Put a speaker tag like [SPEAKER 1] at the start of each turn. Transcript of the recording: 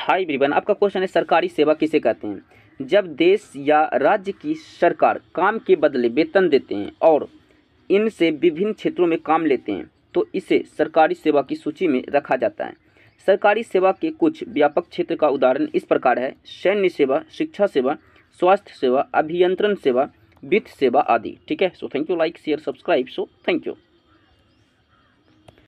[SPEAKER 1] high ब्रिबन आपका question है सरकारी सेवा किसे कहते हैं जब देश या राज्य की सरकार काम के बदले वेतन देते हैं और इनसे विभिन्न क्षेत्रों में काम लेते हैं तो इसे सरकारी सेवा की सूची में रखा जाता है सरकारी सेवा के कुछ व्यापक क्षेत्र का उदाहरण इस प्रकार है सैन्य सेवा शिक्षा सेवा स्वास्थ्य सेवा अभियंत्रण सेवा वित्त सेवा आदि ठीक है so thank you like share subscribe so thank you